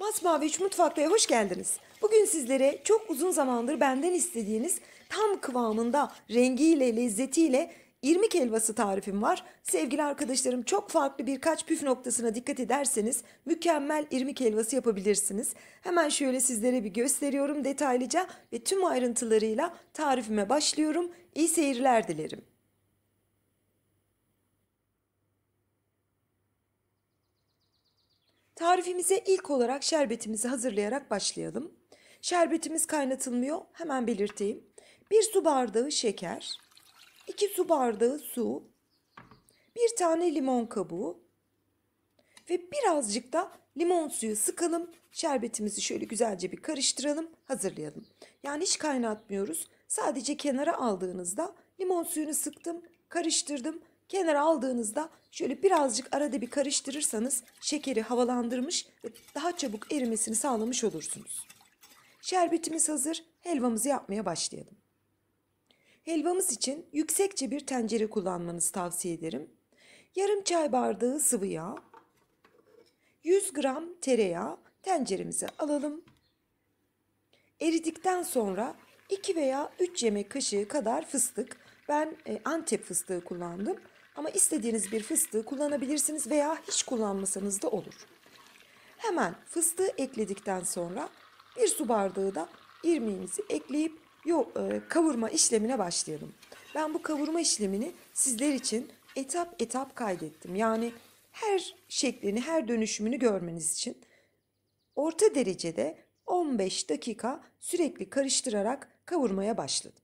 Masmavi 3 Mutfak'ta'ya hoş geldiniz. Bugün sizlere çok uzun zamandır benden istediğiniz tam kıvamında rengiyle, lezzetiyle irmik helvası tarifim var. Sevgili arkadaşlarım çok farklı birkaç püf noktasına dikkat ederseniz mükemmel irmik helvası yapabilirsiniz. Hemen şöyle sizlere bir gösteriyorum detaylıca ve tüm ayrıntılarıyla tarifime başlıyorum. İyi seyirler dilerim. Tarifimize ilk olarak şerbetimizi hazırlayarak başlayalım. Şerbetimiz kaynatılmıyor. Hemen belirteyim. 1 su bardağı şeker, 2 su bardağı su, 1 tane limon kabuğu ve birazcık da limon suyu sıkalım. Şerbetimizi şöyle güzelce bir karıştıralım, hazırlayalım. Yani hiç kaynatmıyoruz. Sadece kenara aldığınızda limon suyunu sıktım, karıştırdım. Kenara aldığınızda şöyle birazcık arada bir karıştırırsanız şekeri havalandırmış ve daha çabuk erimesini sağlamış olursunuz. Şerbetimiz hazır, helvamızı yapmaya başlayalım. Helvamız için yüksekçe bir tencere kullanmanızı tavsiye ederim. Yarım çay bardağı sıvı yağ, 100 gram tereyağı tenceremize alalım. Eridikten sonra 2 veya 3 yemek kaşığı kadar fıstık, ben e, Antep fıstığı kullandım. Ama istediğiniz bir fıstığı kullanabilirsiniz veya hiç kullanmasanız da olur. Hemen fıstığı ekledikten sonra bir su bardağı da irmiğimizi ekleyip yo, e, kavurma işlemine başlayalım. Ben bu kavurma işlemini sizler için etap etap kaydettim. Yani her şeklini, her dönüşümünü görmeniz için orta derecede 15 dakika sürekli karıştırarak kavurmaya başladım.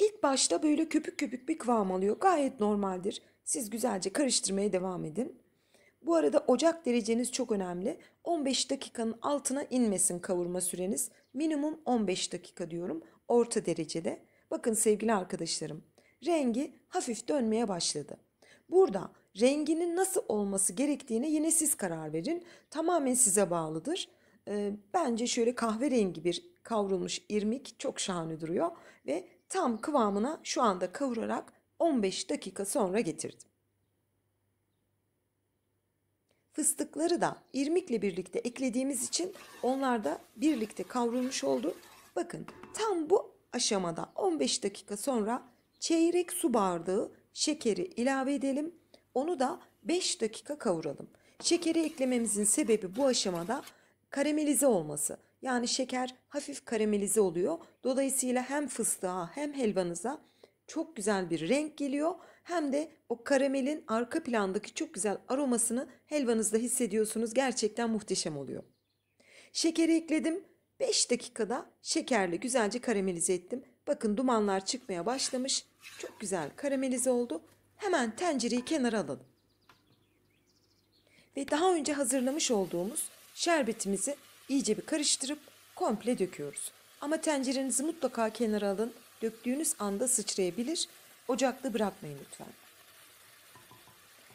İlk başta böyle köpük köpük bir kıvam alıyor. Gayet normaldir. Siz güzelce karıştırmaya devam edin. Bu arada ocak dereceniz çok önemli. 15 dakikanın altına inmesin kavurma süreniz. Minimum 15 dakika diyorum. Orta derecede. Bakın sevgili arkadaşlarım. Rengi hafif dönmeye başladı. Burada renginin nasıl olması gerektiğine yine siz karar verin. Tamamen size bağlıdır. Ee, bence şöyle kahverengi bir kavrulmuş irmik çok şahane duruyor ve tam kıvamına şu anda kavurarak 15 dakika sonra getirdim. Fıstıkları da irmikle birlikte eklediğimiz için onlar da birlikte kavrulmuş oldu. Bakın tam bu aşamada 15 dakika sonra çeyrek su bardağı şekeri ilave edelim. Onu da 5 dakika kavuralım. Şekeri eklememizin sebebi bu aşamada karamelize olması. Yani şeker hafif karamelize oluyor. Dolayısıyla hem fıstığa hem helvanıza çok güzel bir renk geliyor. Hem de o karamelin arka plandaki çok güzel aromasını helvanızda hissediyorsunuz. Gerçekten muhteşem oluyor. Şekeri ekledim. 5 dakikada şekerle güzelce karamelize ettim. Bakın dumanlar çıkmaya başlamış. Çok güzel karamelize oldu. Hemen tencereyi kenara alalım. Ve daha önce hazırlamış olduğumuz şerbetimizi İyice bir karıştırıp komple döküyoruz. Ama tencerenizi mutlaka kenara alın. Döktüğünüz anda sıçrayabilir. Ocakta bırakmayın lütfen.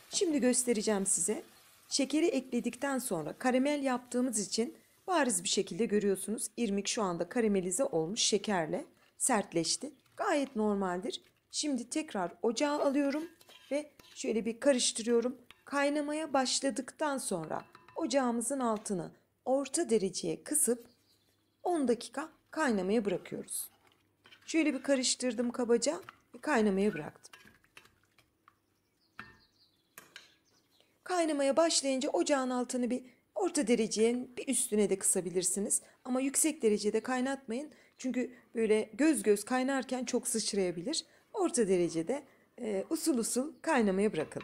Şimdi göstereceğim size. Şekeri ekledikten sonra karamel yaptığımız için bariz bir şekilde görüyorsunuz. İrmik şu anda karamelize olmuş şekerle sertleşti. Gayet normaldir. Şimdi tekrar ocağa alıyorum ve şöyle bir karıştırıyorum. Kaynamaya başladıktan sonra ocağımızın altını orta dereceye kısıp 10 dakika kaynamaya bırakıyoruz. Şöyle bir karıştırdım kabaca kaynamaya bıraktım. Kaynamaya başlayınca ocağın altını bir orta dereceye bir üstüne de kısabilirsiniz. Ama yüksek derecede kaynatmayın. Çünkü böyle göz göz kaynarken çok sıçrayabilir. Orta derecede e, usul usul kaynamaya bırakın.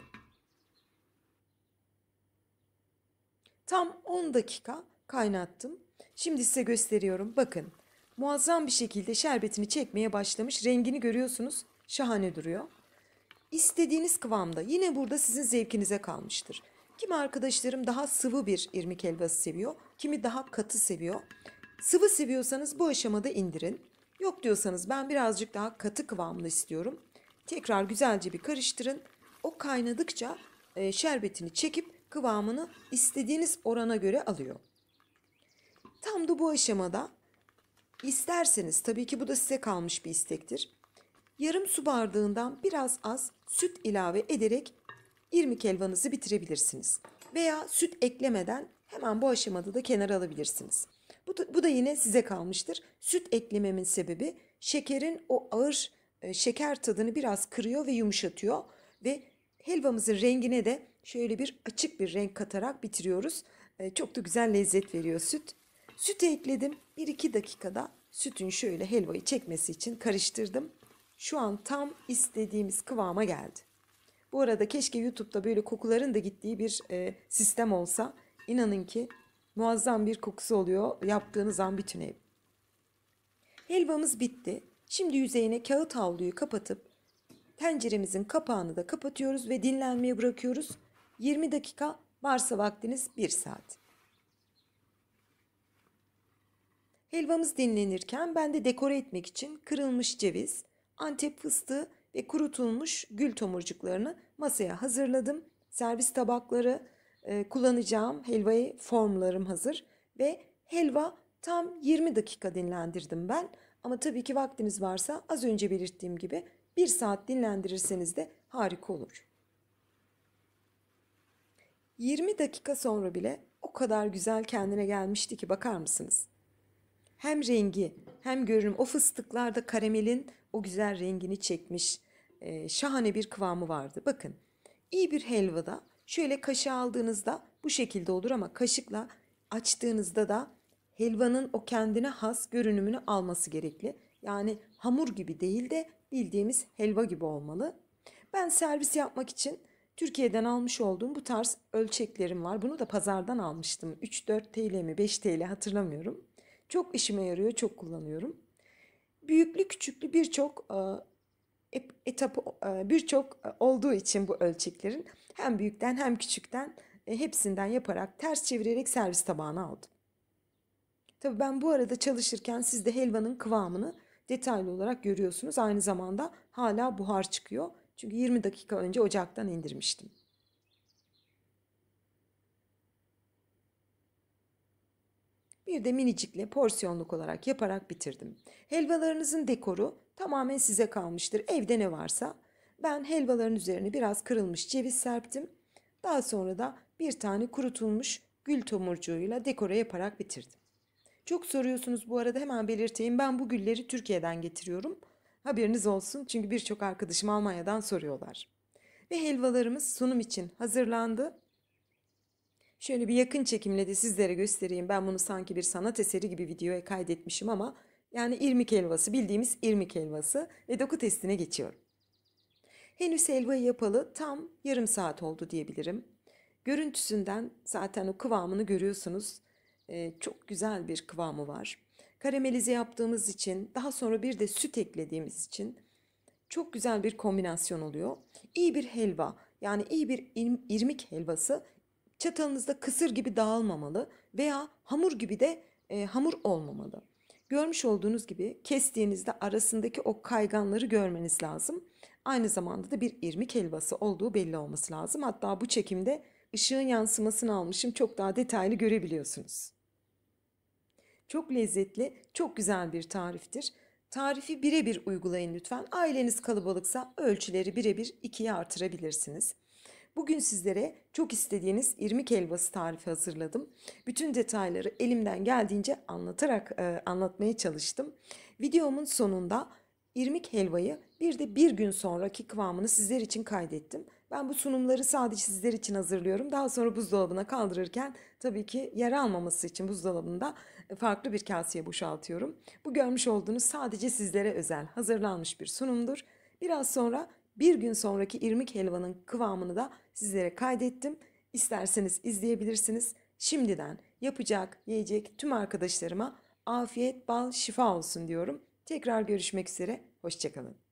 Tam 10 dakika kaynattım. Şimdi size gösteriyorum. Bakın muazzam bir şekilde şerbetini çekmeye başlamış. Rengini görüyorsunuz. Şahane duruyor. İstediğiniz kıvamda. Yine burada sizin zevkinize kalmıştır. Kimi arkadaşlarım daha sıvı bir irmik helvası seviyor. Kimi daha katı seviyor. Sıvı seviyorsanız bu aşamada indirin. Yok diyorsanız ben birazcık daha katı kıvamlı istiyorum. Tekrar güzelce bir karıştırın. O kaynadıkça e, şerbetini çekip kıvamını istediğiniz orana göre alıyor. Tam da bu aşamada isterseniz tabii ki bu da size kalmış bir istektir. Yarım su bardağından biraz az süt ilave ederek irmik helvanızı bitirebilirsiniz. Veya süt eklemeden hemen bu aşamada da kenara alabilirsiniz. Bu da, bu da yine size kalmıştır. Süt eklememin sebebi şekerin o ağır e, şeker tadını biraz kırıyor ve yumuşatıyor ve helvamızın rengine de şöyle bir açık bir renk katarak bitiriyoruz. E, çok da güzel lezzet veriyor süt. Sütü ekledim. 1-2 dakikada sütün şöyle helvayı çekmesi için karıştırdım. Şu an tam istediğimiz kıvama geldi. Bu arada keşke YouTube'da böyle kokuların da gittiği bir e, sistem olsa. İnanın ki muazzam bir kokusu oluyor yaptığınız an bütün ev. Helvamız bitti. Şimdi yüzeyine kağıt havluyu kapatıp tenceremizin kapağını da kapatıyoruz ve dinlenmeye bırakıyoruz. 20 dakika varsa vaktiniz 1 saat. Helvamız dinlenirken ben de dekore etmek için kırılmış ceviz, antep fıstığı ve kurutulmuş gül tomurcuklarını masaya hazırladım. Servis tabakları e, kullanacağım helvayı formlarım hazır ve helva tam 20 dakika dinlendirdim ben. Ama tabii ki vaktiniz varsa az önce belirttiğim gibi 1 saat dinlendirirseniz de harika olur. 20 dakika sonra bile o kadar güzel kendine gelmişti ki bakar mısınız? hem rengi hem görünüm o fıstıklarda karamelin o güzel rengini çekmiş e, şahane bir kıvamı vardı. Bakın iyi bir helvada şöyle kaşığı aldığınızda bu şekilde olur ama kaşıkla açtığınızda da helvanın o kendine has görünümünü alması gerekli. Yani hamur gibi değil de bildiğimiz helva gibi olmalı. Ben servis yapmak için Türkiye'den almış olduğum bu tarz ölçeklerim var. Bunu da pazardan almıştım. 3-4 TL mi 5 TL hatırlamıyorum. Çok işime yarıyor, çok kullanıyorum. Büyüklü küçüklü birçok e, etapı e, birçok e, olduğu için bu ölçeklerin hem büyükten hem küçükten hepsinden yaparak ters çevirerek servis tabağına aldım. Tabi ben bu arada çalışırken siz de helvanın kıvamını detaylı olarak görüyorsunuz. Aynı zamanda hala buhar çıkıyor. Çünkü 20 dakika önce ocaktan indirmiştim. Bir de minicikle porsiyonluk olarak yaparak bitirdim. Helvalarınızın dekoru tamamen size kalmıştır. Evde ne varsa ben helvaların üzerine biraz kırılmış ceviz serptim. Daha sonra da bir tane kurutulmuş gül tomurcuğuyla dekora yaparak bitirdim. Çok soruyorsunuz bu arada hemen belirteyim. Ben bu gülleri Türkiye'den getiriyorum. Haberiniz olsun çünkü birçok arkadaşım Almanya'dan soruyorlar. Ve helvalarımız sunum için hazırlandı. Şöyle bir yakın çekimle de sizlere göstereyim. Ben bunu sanki bir sanat eseri gibi videoya kaydetmişim ama yani irmik helvası bildiğimiz irmik helvası ve doku testine geçiyorum. Henüz helvayı yapalı tam yarım saat oldu diyebilirim. Görüntüsünden zaten o kıvamını görüyorsunuz. Ee, çok güzel bir kıvamı var. Karamelize yaptığımız için daha sonra bir de süt eklediğimiz için çok güzel bir kombinasyon oluyor. İyi bir helva yani iyi bir irmik helvası Çatalınızda kısır gibi dağılmamalı veya hamur gibi de e, hamur olmamalı. Görmüş olduğunuz gibi kestiğinizde arasındaki o kayganları görmeniz lazım. Aynı zamanda da bir irmik helvası olduğu belli olması lazım. Hatta bu çekimde ışığın yansımasını almışım çok daha detaylı görebiliyorsunuz. Çok lezzetli, çok güzel bir tariftir. Tarifi birebir uygulayın lütfen. Aileniz kalabalıksa ölçüleri birebir ikiye artırabilirsiniz. Bugün sizlere çok istediğiniz irmik helvası tarifi hazırladım. Bütün detayları elimden geldiğince anlatarak e, anlatmaya çalıştım. Videomun sonunda irmik helvayı bir de bir gün sonraki kıvamını sizler için kaydettim. Ben bu sunumları sadece sizler için hazırlıyorum. Daha sonra buzdolabına kaldırırken tabii ki yer almaması için buzdolabında farklı bir kaseye boşaltıyorum. Bu görmüş olduğunuz sadece sizlere özel hazırlanmış bir sunumdur. Biraz sonra bir gün sonraki irmik helvanın kıvamını da sizlere kaydettim. İsterseniz izleyebilirsiniz. Şimdiden yapacak, yiyecek tüm arkadaşlarıma afiyet, bal, şifa olsun diyorum. Tekrar görüşmek üzere, hoşçakalın.